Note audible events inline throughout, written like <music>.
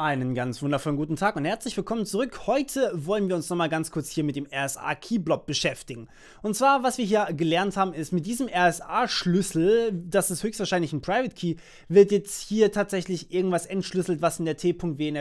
Einen ganz wundervollen guten Tag und herzlich willkommen zurück. Heute wollen wir uns nochmal ganz kurz hier mit dem RSA Keyblob beschäftigen. Und zwar, was wir hier gelernt haben, ist mit diesem RSA-Schlüssel, das ist höchstwahrscheinlich ein Private Key, wird jetzt hier tatsächlich irgendwas entschlüsselt, was in der twnry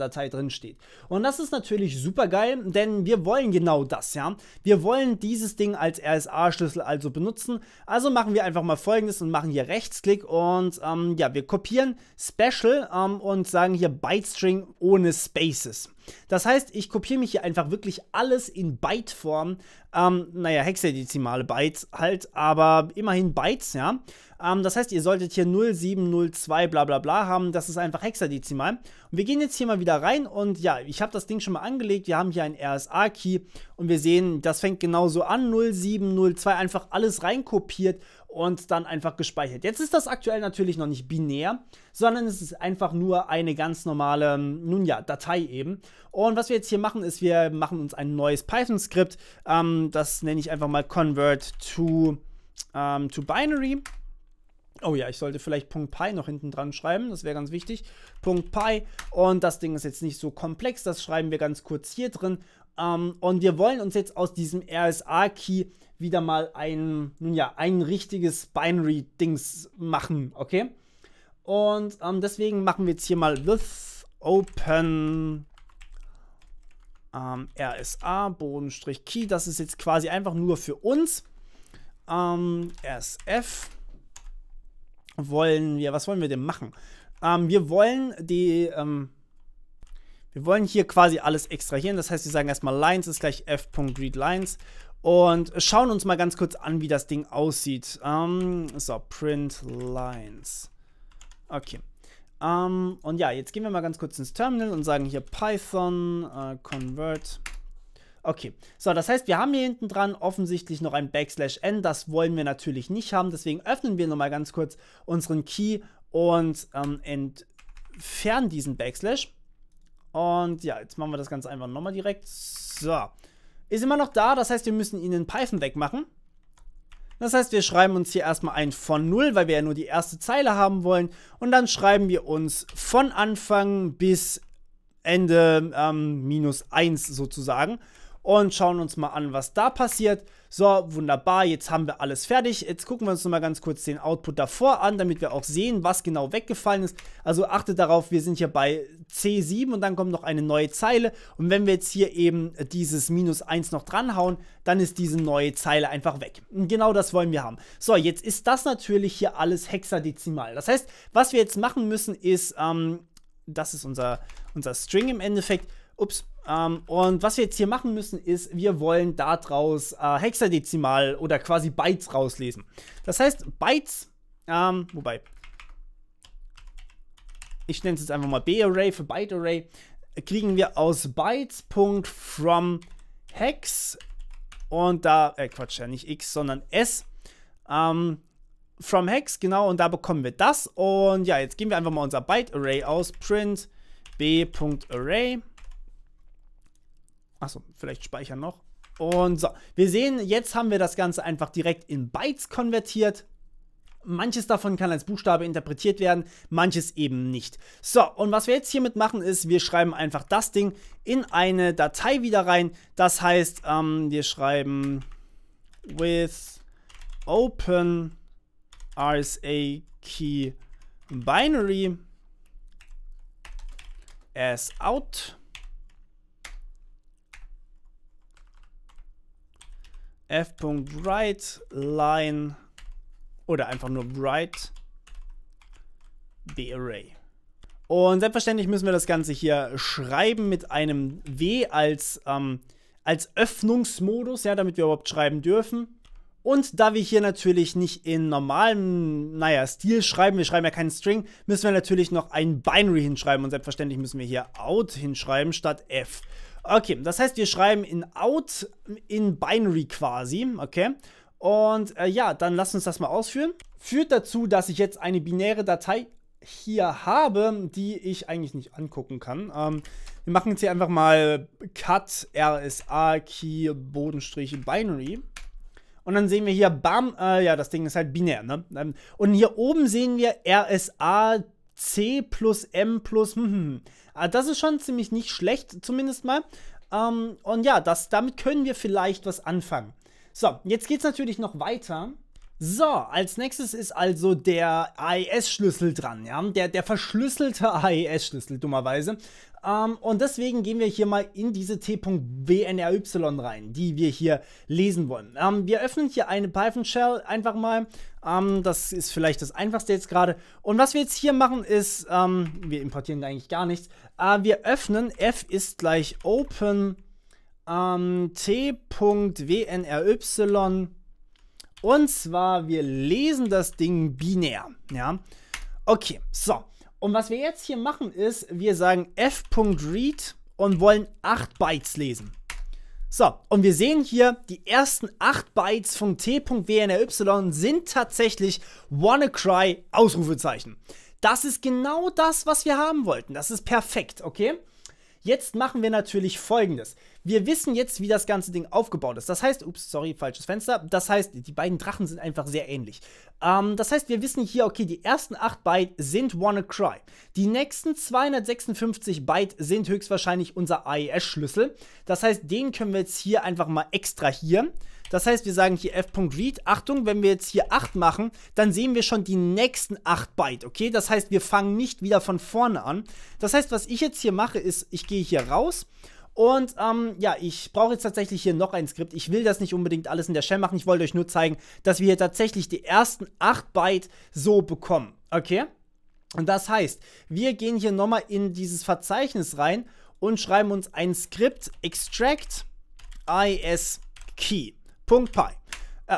datei drinsteht. Und das ist natürlich super geil, denn wir wollen genau das, ja. Wir wollen dieses Ding als RSA-Schlüssel also benutzen. Also machen wir einfach mal folgendes und machen hier Rechtsklick und ähm, ja, wir kopieren Special ähm, und sagen hier Byte 8-String ohne Spaces. Das heißt, ich kopiere mich hier einfach wirklich alles in Byte-Form. Ähm, naja, hexadezimale Bytes halt, aber immerhin Bytes, ja. Ähm, das heißt, ihr solltet hier 0702 bla bla bla haben. Das ist einfach hexadezimal. Und wir gehen jetzt hier mal wieder rein und ja, ich habe das Ding schon mal angelegt. Wir haben hier einen RSA-Key und wir sehen, das fängt genauso an. 0702, einfach alles reinkopiert und dann einfach gespeichert. Jetzt ist das aktuell natürlich noch nicht binär, sondern es ist einfach nur eine ganz normale, ähm, nun ja, Datei eben. Und was wir jetzt hier machen, ist, wir machen uns ein neues Python-Skript. Ähm, das nenne ich einfach mal convert to, ähm, to binary. Oh ja, ich sollte vielleicht .py noch hinten dran schreiben, das wäre ganz wichtig. .py und das Ding ist jetzt nicht so komplex, das schreiben wir ganz kurz hier drin ähm, und wir wollen uns jetzt aus diesem RSA-Key wieder mal ein, nun ja, ein richtiges Binary-Dings machen, okay? Und ähm, deswegen machen wir jetzt hier mal with open ähm, RSA Bodenstrich Key. Das ist jetzt quasi einfach nur für uns. Ähm, SF wollen wir, was wollen wir denn machen? Ähm, wir wollen die, ähm, wir wollen hier quasi alles extrahieren. Das heißt, wir sagen erstmal lines ist gleich f.readLines und schauen uns mal ganz kurz an, wie das Ding aussieht. Um, ähm, so, print lines. Okay. Um, ähm, und ja, jetzt gehen wir mal ganz kurz ins Terminal und sagen hier Python uh, convert. Okay, so, das heißt, wir haben hier hinten dran offensichtlich noch ein Backslash n. Das wollen wir natürlich nicht haben. Deswegen öffnen wir nochmal ganz kurz unseren Key und ähm, entfernen diesen Backslash. Und ja, jetzt machen wir das Ganze einfach nochmal direkt. So. Ist immer noch da, das heißt, wir müssen ihn in Python wegmachen. Das heißt, wir schreiben uns hier erstmal ein von 0, weil wir ja nur die erste Zeile haben wollen. Und dann schreiben wir uns von Anfang bis Ende ähm, minus 1 sozusagen und schauen uns mal an, was da passiert. So, wunderbar, jetzt haben wir alles fertig. Jetzt gucken wir uns nochmal ganz kurz den Output davor an, damit wir auch sehen, was genau weggefallen ist. Also achtet darauf, wir sind hier bei C7 und dann kommt noch eine neue Zeile. Und wenn wir jetzt hier eben dieses Minus 1 noch dranhauen, dann ist diese neue Zeile einfach weg. Und genau das wollen wir haben. So, jetzt ist das natürlich hier alles hexadezimal. Das heißt, was wir jetzt machen müssen ist, ähm, das ist unser, unser String im Endeffekt. Ups, ähm, und was wir jetzt hier machen müssen, ist, wir wollen daraus äh, hexadezimal oder quasi Bytes rauslesen. Das heißt, Bytes, ähm, wobei, ich nenne es jetzt einfach mal B-Array für Byte-Array, kriegen wir aus Bytes.from Hex und da, äh, Quatsch, ja nicht X, sondern S. Ähm, from Hex, genau, und da bekommen wir das. Und ja, jetzt geben wir einfach mal unser Byte-Array aus, print b.array. Achso, vielleicht speichern noch. Und so, wir sehen, jetzt haben wir das Ganze einfach direkt in Bytes konvertiert. Manches davon kann als Buchstabe interpretiert werden, manches eben nicht. So, und was wir jetzt hiermit machen, ist, wir schreiben einfach das Ding in eine Datei wieder rein. Das heißt, ähm, wir schreiben with open RSA key binary as out f.writeLine oder einfach nur write the array. Und selbstverständlich müssen wir das Ganze hier schreiben mit einem W als, ähm, als Öffnungsmodus, ja, damit wir überhaupt schreiben dürfen. Und da wir hier natürlich nicht in normalem, naja, Stil schreiben, wir schreiben ja keinen String, müssen wir natürlich noch ein Binary hinschreiben. Und selbstverständlich müssen wir hier out hinschreiben statt f. Okay, das heißt, wir schreiben in out in binary quasi, okay? Und äh, ja, dann lass uns das mal ausführen. Führt dazu, dass ich jetzt eine binäre Datei hier habe, die ich eigentlich nicht angucken kann. Ähm, wir machen jetzt hier einfach mal cut rsa key Bodenstrich binary. Und dann sehen wir hier, bam, äh, ja, das Ding ist halt binär, ne? Ähm, und hier oben sehen wir RSA C plus M plus. Hm, hm, hm. Ah, das ist schon ziemlich nicht schlecht, zumindest mal. Ähm, und ja, das, damit können wir vielleicht was anfangen. So, jetzt geht es natürlich noch weiter. So, als nächstes ist also der AES-Schlüssel dran, ja, der, der verschlüsselte AES-Schlüssel, <laughs> dummerweise. Ähm, und deswegen gehen wir hier mal in diese t.wnry rein, die wir hier lesen wollen. Ähm, wir öffnen hier eine Python-Shell einfach mal ähm, das ist vielleicht das Einfachste jetzt gerade. Und was wir jetzt hier machen ist, ähm, wir importieren eigentlich gar nichts. Äh, wir öffnen f ist gleich open ähm, t.wnry und zwar wir lesen das Ding binär. Ja, okay, so. Und was wir jetzt hier machen ist, wir sagen f.read und wollen 8 Bytes lesen. So, und wir sehen hier, die ersten 8 Bytes von t.wny sind tatsächlich WannaCry Ausrufezeichen. Das ist genau das, was wir haben wollten. Das ist perfekt, okay? Jetzt machen wir natürlich folgendes. Wir wissen jetzt, wie das ganze Ding aufgebaut ist. Das heißt, ups, sorry, falsches Fenster. Das heißt, die beiden Drachen sind einfach sehr ähnlich. Ähm, das heißt, wir wissen hier, okay, die ersten 8 Byte sind WannaCry. Die nächsten 256 Byte sind höchstwahrscheinlich unser AES-Schlüssel. Das heißt, den können wir jetzt hier einfach mal extrahieren. Das heißt, wir sagen hier f.read. Achtung, wenn wir jetzt hier 8 machen, dann sehen wir schon die nächsten 8 Byte, okay? Das heißt, wir fangen nicht wieder von vorne an. Das heißt, was ich jetzt hier mache, ist, ich gehe hier raus und ähm, ja, ich brauche jetzt tatsächlich hier noch ein Skript. Ich will das nicht unbedingt alles in der Shell machen. Ich wollte euch nur zeigen, dass wir hier tatsächlich die ersten 8 Byte so bekommen. Okay? Und das heißt, wir gehen hier nochmal in dieses Verzeichnis rein und schreiben uns ein Skript extract is key. Äh,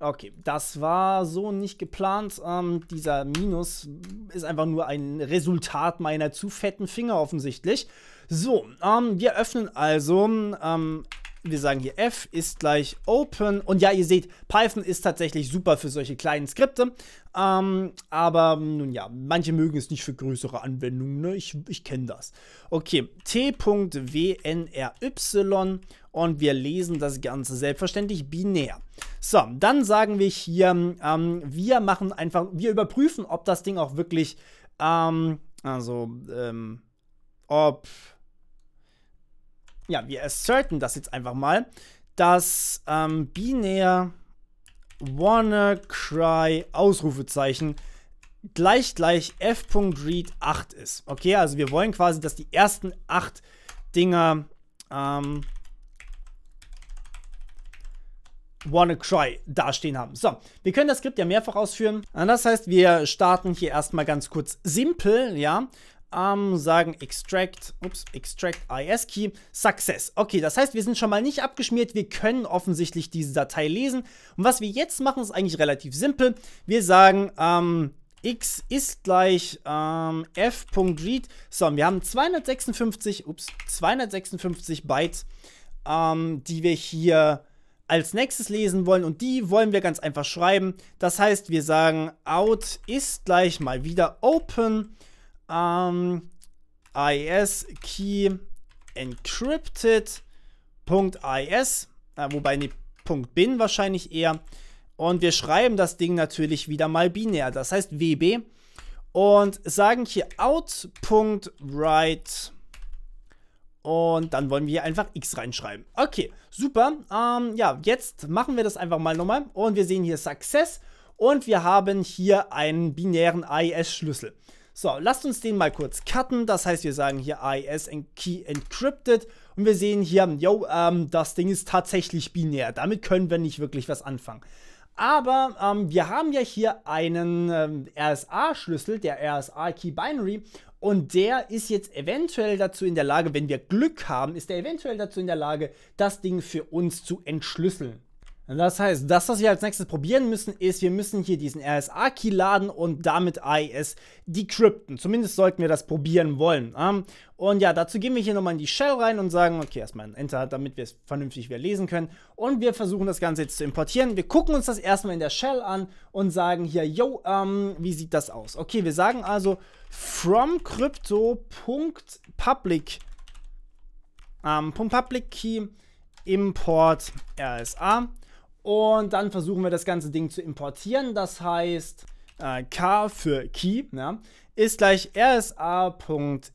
okay, das war so nicht geplant. Ähm, dieser Minus ist einfach nur ein Resultat meiner zu fetten Finger offensichtlich. So, ähm, wir öffnen also, ähm, wir sagen hier F ist gleich Open. Und ja, ihr seht, Python ist tatsächlich super für solche kleinen Skripte. Ähm, aber nun ja, manche mögen es nicht für größere Anwendungen. Ne? Ich, ich kenne das. Okay, t.wnry und wir lesen das Ganze selbstverständlich binär. So, dann sagen wir hier, ähm, wir machen einfach, wir überprüfen, ob das Ding auch wirklich, ähm, also, ähm, ob ja, wir asserten das jetzt einfach mal, dass ähm, binär WannaCry Ausrufezeichen gleich gleich f.read 8 ist. Okay, also wir wollen quasi, dass die ersten 8 Dinger ähm, WannaCry dastehen haben. So, wir können das Skript ja mehrfach ausführen. Das heißt, wir starten hier erstmal ganz kurz simpel, ja ähm, sagen extract, ups, extract IS Key success. Okay, das heißt, wir sind schon mal nicht abgeschmiert. Wir können offensichtlich diese Datei lesen. Und was wir jetzt machen, ist eigentlich relativ simpel. Wir sagen ähm, x ist gleich ähm, f.read. So, und wir haben 256, ups, 256 Byte, ähm, die wir hier als nächstes lesen wollen und die wollen wir ganz einfach schreiben. Das heißt, wir sagen out ist gleich mal wieder open ähm, IS Key Encrypted.is, äh, wobei ne .bin wahrscheinlich eher. Und wir schreiben das Ding natürlich wieder mal binär, das heißt WB. Und sagen hier out.write und dann wollen wir hier einfach x reinschreiben. Okay, super. Ähm, ja, jetzt machen wir das einfach mal nochmal. Und wir sehen hier Success. Und wir haben hier einen binären IS-Schlüssel. So, lasst uns den mal kurz cutten. Das heißt, wir sagen hier AES Key Encrypted und wir sehen hier, yo, ähm, das Ding ist tatsächlich binär. Damit können wir nicht wirklich was anfangen. Aber ähm, wir haben ja hier einen ähm, RSA-Schlüssel, der RSA-Key-Binary, und der ist jetzt eventuell dazu in der Lage, wenn wir Glück haben, ist er eventuell dazu in der Lage, das Ding für uns zu entschlüsseln. Das heißt, das, was wir als nächstes probieren müssen, ist, wir müssen hier diesen RSA-Key laden und damit IS decrypten. Zumindest sollten wir das probieren wollen. Ähm, und ja, dazu gehen wir hier nochmal in die Shell rein und sagen, okay, erstmal ein Enter, damit wir es vernünftig wieder lesen können. Und wir versuchen das Ganze jetzt zu importieren. Wir gucken uns das erstmal in der Shell an und sagen hier, yo, ähm, wie sieht das aus? Okay, wir sagen also from crypto.public ähm, .public key import RSA und dann versuchen wir das ganze Ding zu importieren. Das heißt, äh, k für Key ja, ist gleich rsa.import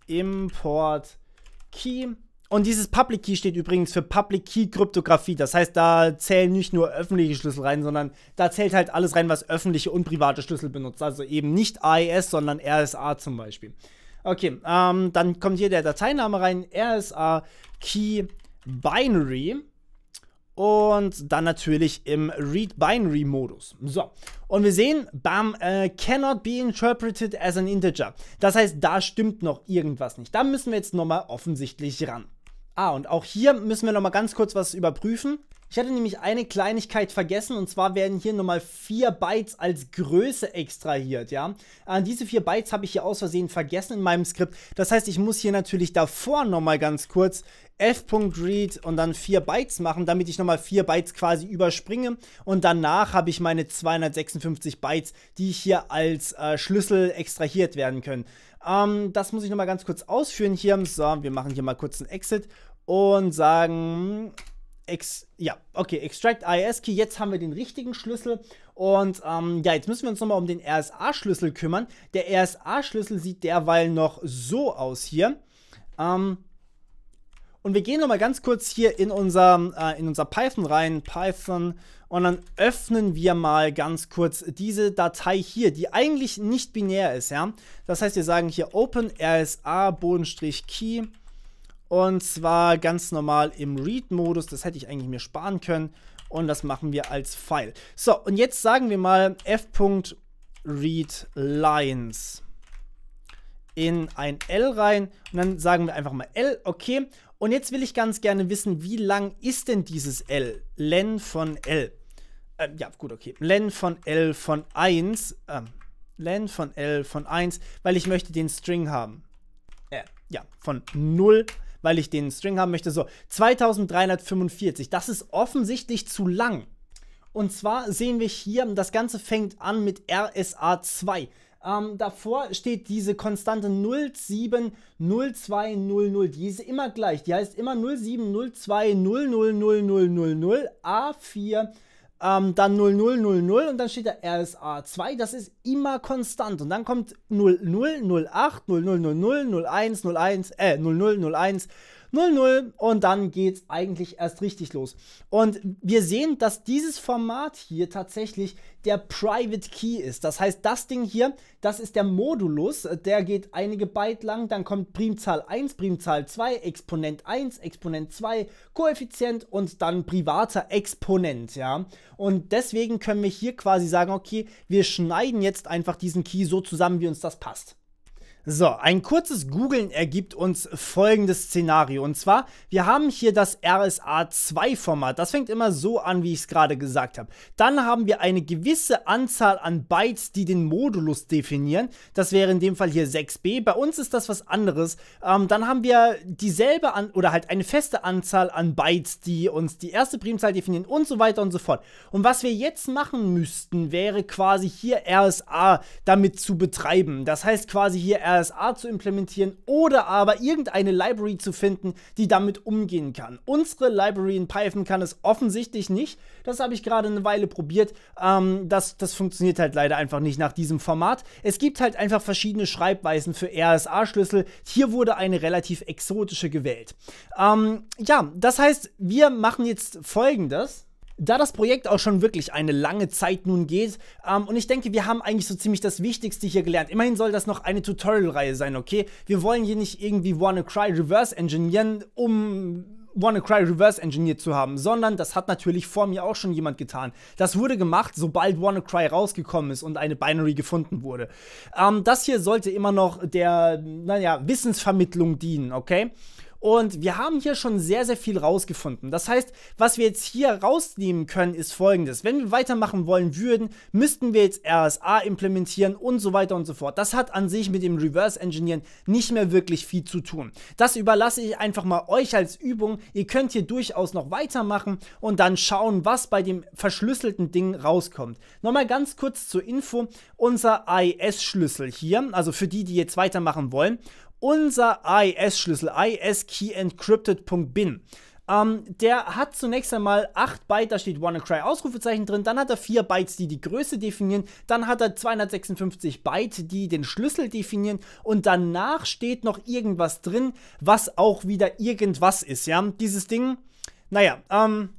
Key. Und dieses Public Key steht übrigens für Public Key Kryptographie. Das heißt, da zählen nicht nur öffentliche Schlüssel rein, sondern da zählt halt alles rein, was öffentliche und private Schlüssel benutzt. Also eben nicht AES, sondern RSA zum Beispiel. Okay, ähm, dann kommt hier der Dateiname rein, RSA Key Binary und dann natürlich im Read Binary Modus. So, und wir sehen, bam, äh, cannot be interpreted as an integer. Das heißt, da stimmt noch irgendwas nicht. Da müssen wir jetzt nochmal offensichtlich ran. Ah, und auch hier müssen wir nochmal ganz kurz was überprüfen. Ich hatte nämlich eine Kleinigkeit vergessen und zwar werden hier nochmal 4 Bytes als Größe extrahiert, ja. Äh, diese 4 Bytes habe ich hier aus Versehen vergessen in meinem Skript. Das heißt, ich muss hier natürlich davor nochmal ganz kurz f.read und dann 4 Bytes machen, damit ich nochmal 4 Bytes quasi überspringe und danach habe ich meine 256 Bytes, die hier als äh, Schlüssel extrahiert werden können. Ähm, das muss ich nochmal ganz kurz ausführen hier. So, wir machen hier mal kurz einen Exit und sagen, Ex ja, okay, Extract IS-Key, jetzt haben wir den richtigen Schlüssel und ähm, ja, jetzt müssen wir uns nochmal um den RSA-Schlüssel kümmern. Der RSA-Schlüssel sieht derweil noch so aus hier. Ähm, und wir gehen nochmal ganz kurz hier in unser, äh, in unser Python rein, Python, und dann öffnen wir mal ganz kurz diese Datei hier, die eigentlich nicht binär ist, ja. Das heißt, wir sagen hier open rsa key und zwar ganz normal im Read-Modus, das hätte ich eigentlich mir sparen können und das machen wir als File. So, und jetzt sagen wir mal f.readlines in ein L rein und dann sagen wir einfach mal L, okay. Und jetzt will ich ganz gerne wissen, wie lang ist denn dieses L? Len von L. Ähm, ja, gut, okay. Len von L von 1. Ähm, Len von L von 1, weil ich möchte den String haben. Äh, ja, von 0, weil ich den String haben möchte. So, 2345. Das ist offensichtlich zu lang. Und zwar sehen wir hier, das Ganze fängt an mit RSA 2. Ähm, davor steht diese Konstante 070200. Die ist immer gleich. Die heißt immer 0702000000 A4. Ähm, dann 0000 und dann steht da RSA2. Das ist immer konstant. Und dann kommt 0008, 0000, 01, 01, äh, 0001, 0-0 und dann geht's eigentlich erst richtig los. Und wir sehen, dass dieses Format hier tatsächlich der Private Key ist. Das heißt, das Ding hier, das ist der Modulus, der geht einige Byte lang, dann kommt Primzahl 1, Primzahl 2, Exponent 1, Exponent 2, Koeffizient und dann privater Exponent, ja. Und deswegen können wir hier quasi sagen, okay, wir schneiden jetzt einfach diesen Key so zusammen, wie uns das passt. So, ein kurzes Googlen ergibt uns folgendes Szenario. Und zwar, wir haben hier das RSA2-Format. Das fängt immer so an, wie ich es gerade gesagt habe. Dann haben wir eine gewisse Anzahl an Bytes, die den Modulus definieren. Das wäre in dem Fall hier 6b. Bei uns ist das was anderes. Ähm, dann haben wir dieselbe an oder halt eine feste Anzahl an Bytes, die uns die erste Primzahl definieren und so weiter und so fort. Und was wir jetzt machen müssten, wäre quasi hier RSA damit zu betreiben. Das heißt quasi hier RSA RSA zu implementieren oder aber irgendeine Library zu finden, die damit umgehen kann. Unsere Library in Python kann es offensichtlich nicht. Das habe ich gerade eine Weile probiert. Ähm, das, das funktioniert halt leider einfach nicht nach diesem Format. Es gibt halt einfach verschiedene Schreibweisen für RSA-Schlüssel. Hier wurde eine relativ exotische gewählt. Ähm, ja, das heißt, wir machen jetzt folgendes. Da das Projekt auch schon wirklich eine lange Zeit nun geht ähm, und ich denke, wir haben eigentlich so ziemlich das Wichtigste hier gelernt. Immerhin soll das noch eine Tutorial-Reihe sein, okay? Wir wollen hier nicht irgendwie WannaCry reverse engineeren, um WannaCry reverse engineert zu haben, sondern das hat natürlich vor mir auch schon jemand getan. Das wurde gemacht, sobald WannaCry rausgekommen ist und eine Binary gefunden wurde. Ähm, das hier sollte immer noch der, naja, Wissensvermittlung dienen, okay? Und wir haben hier schon sehr, sehr viel rausgefunden. Das heißt, was wir jetzt hier rausnehmen können, ist folgendes. Wenn wir weitermachen wollen würden, müssten wir jetzt RSA implementieren und so weiter und so fort. Das hat an sich mit dem Reverse Engineering nicht mehr wirklich viel zu tun. Das überlasse ich einfach mal euch als Übung. Ihr könnt hier durchaus noch weitermachen und dann schauen, was bei dem verschlüsselten Ding rauskommt. Nochmal ganz kurz zur Info. Unser AES-Schlüssel hier, also für die, die jetzt weitermachen wollen unser is schlüssel AES-KeyEncrypted.bin. Ähm, der hat zunächst einmal 8 Byte, da steht WannaCry Ausrufezeichen drin, dann hat er 4 Bytes, die die Größe definieren, dann hat er 256 Byte, die den Schlüssel definieren und danach steht noch irgendwas drin, was auch wieder irgendwas ist, ja. Dieses Ding, naja, ähm,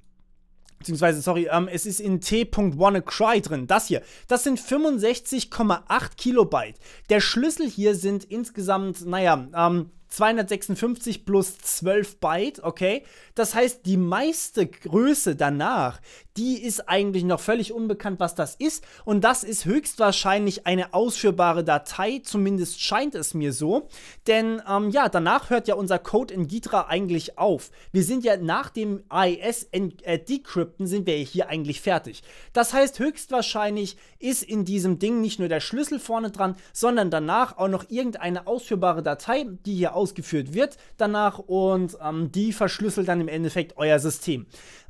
Beziehungsweise, sorry, ähm, es ist in T.WannaCry drin. Das hier. Das sind 65,8 Kilobyte. Der Schlüssel hier sind insgesamt, naja, ähm, 256 plus 12 Byte, okay? Das heißt, die meiste Größe danach die ist eigentlich noch völlig unbekannt, was das ist. Und das ist höchstwahrscheinlich eine ausführbare Datei, zumindest scheint es mir so. Denn ähm, ja, danach hört ja unser Code in Gitra eigentlich auf. Wir sind ja nach dem AES äh, Decrypten sind wir hier eigentlich fertig. Das heißt, höchstwahrscheinlich ist in diesem Ding nicht nur der Schlüssel vorne dran, sondern danach auch noch irgendeine ausführbare Datei, die hier ausgeführt wird danach und ähm, die verschlüsselt dann im Endeffekt euer System.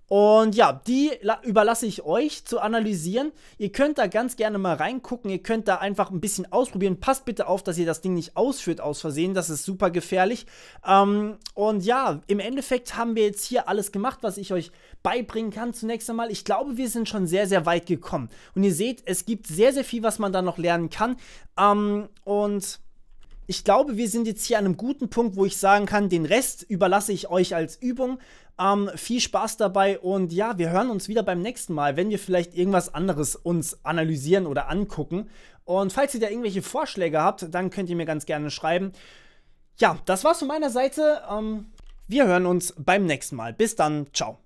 Und ja, die überlasse ich euch zu analysieren. Ihr könnt da ganz gerne mal reingucken. Ihr könnt da einfach ein bisschen ausprobieren. Passt bitte auf, dass ihr das Ding nicht ausführt aus Versehen. Das ist super gefährlich. Ähm, und ja, im Endeffekt haben wir jetzt hier alles gemacht, was ich euch beibringen kann. Zunächst einmal, ich glaube, wir sind schon sehr, sehr weit gekommen. Und ihr seht, es gibt sehr, sehr viel, was man da noch lernen kann. Ähm, und ich glaube, wir sind jetzt hier an einem guten Punkt, wo ich sagen kann, den Rest überlasse ich euch als Übung. Ähm, viel Spaß dabei und ja, wir hören uns wieder beim nächsten Mal, wenn wir vielleicht irgendwas anderes uns analysieren oder angucken. Und falls ihr da irgendwelche Vorschläge habt, dann könnt ihr mir ganz gerne schreiben. Ja, das war's von meiner Seite. Ähm, wir hören uns beim nächsten Mal. Bis dann. Ciao.